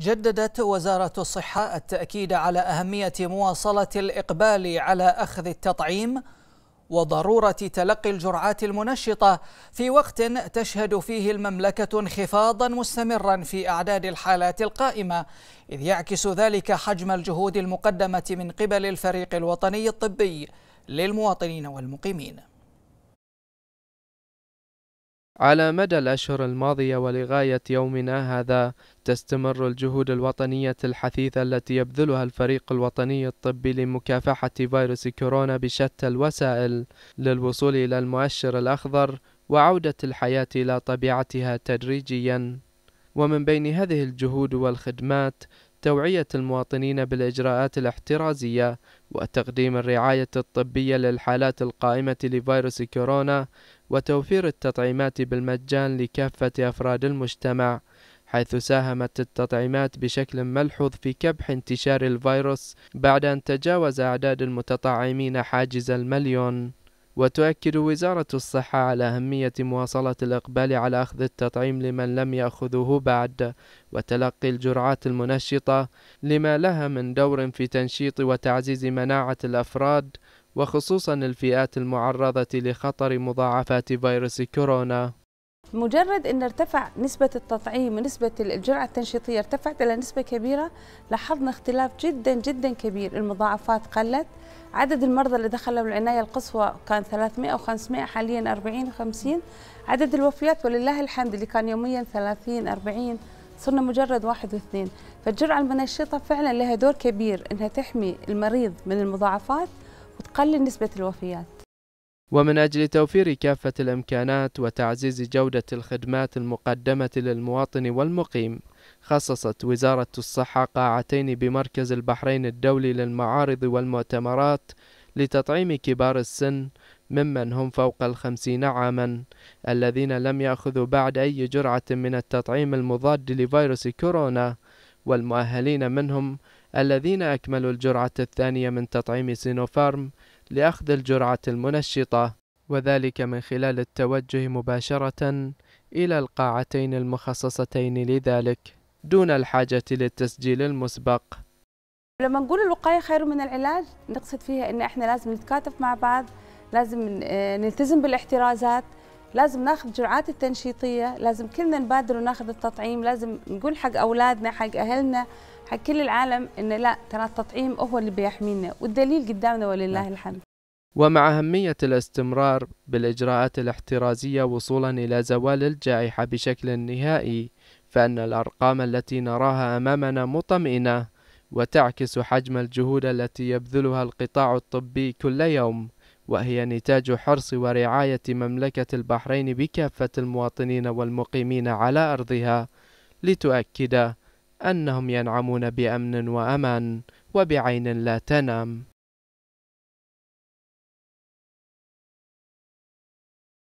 جددت وزارة الصحة التأكيد على أهمية مواصلة الإقبال على أخذ التطعيم وضرورة تلقي الجرعات المنشطة في وقت تشهد فيه المملكة انخفاضا مستمرا في أعداد الحالات القائمة إذ يعكس ذلك حجم الجهود المقدمة من قبل الفريق الوطني الطبي للمواطنين والمقيمين على مدى الأشهر الماضية ولغاية يومنا هذا تستمر الجهود الوطنية الحثيثة التي يبذلها الفريق الوطني الطبي لمكافحة فيروس كورونا بشتى الوسائل للوصول إلى المؤشر الأخضر وعودة الحياة إلى طبيعتها تدريجيا ومن بين هذه الجهود والخدمات توعية المواطنين بالإجراءات الاحترازية وتقديم الرعاية الطبية للحالات القائمة لفيروس كورونا وتوفير التطعيمات بالمجان لكافة أفراد المجتمع حيث ساهمت التطعيمات بشكل ملحوظ في كبح انتشار الفيروس بعد أن تجاوز أعداد المتطعمين حاجز المليون وتؤكد وزارة الصحة على أهمية مواصلة الإقبال على أخذ التطعيم لمن لم يأخذه بعد وتلقي الجرعات المنشطة لما لها من دور في تنشيط وتعزيز مناعة الأفراد وخصوصا الفئات المعرضة لخطر مضاعفات فيروس كورونا مجرد ان ارتفع نسبة التطعيم ونسبة الجرعة التنشيطية ارتفعت الى نسبة كبيرة لاحظنا اختلاف جدا جدا كبير المضاعفات قلت عدد المرضى اللي دخلوا العناية القصوى كان 300 و500 حاليا 40 50 عدد الوفيات ولله الحمد اللي كان يوميا 30 40 صرنا مجرد واحد واثنين فالجرعة المنشطة فعلا لها دور كبير انها تحمي المريض من المضاعفات وتقلل نسبة الوفيات ومن أجل توفير كافة الإمكانات وتعزيز جودة الخدمات المقدمة للمواطن والمقيم خصصت وزارة الصحة قاعتين بمركز البحرين الدولي للمعارض والمؤتمرات لتطعيم كبار السن ممن هم فوق الخمسين عاما الذين لم يأخذوا بعد أي جرعة من التطعيم المضاد لفيروس كورونا والمؤهلين منهم الذين أكملوا الجرعة الثانية من تطعيم سينوفارم لأخذ الجرعة المنشطة وذلك من خلال التوجه مباشرة إلى القاعتين المخصصتين لذلك دون الحاجة للتسجيل المسبق لما نقول الوقاية خير من العلاج نقصد فيها أن إحنا لازم نتكاتف مع بعض لازم آه، نلتزم بالاحترازات لازم ناخذ جرعات التنشيطية لازم كلنا نبادر وناخذ التطعيم لازم نقول حق أولادنا حق أهلنا حق كل العالم ان لا ترى التطعيم هو اللي بيحمينا والدليل قدامنا ولله نعم. الحمد ومع أهمية الاستمرار بالإجراءات الاحترازية وصولا إلى زوال الجائحة بشكل نهائي فأن الأرقام التي نراها أمامنا مطمئنة وتعكس حجم الجهود التي يبذلها القطاع الطبي كل يوم وهي نتاج حرص ورعاية مملكة البحرين بكافة المواطنين والمقيمين على أرضها لتؤكد أنهم ينعمون بأمن وأمان وبعين لا تنام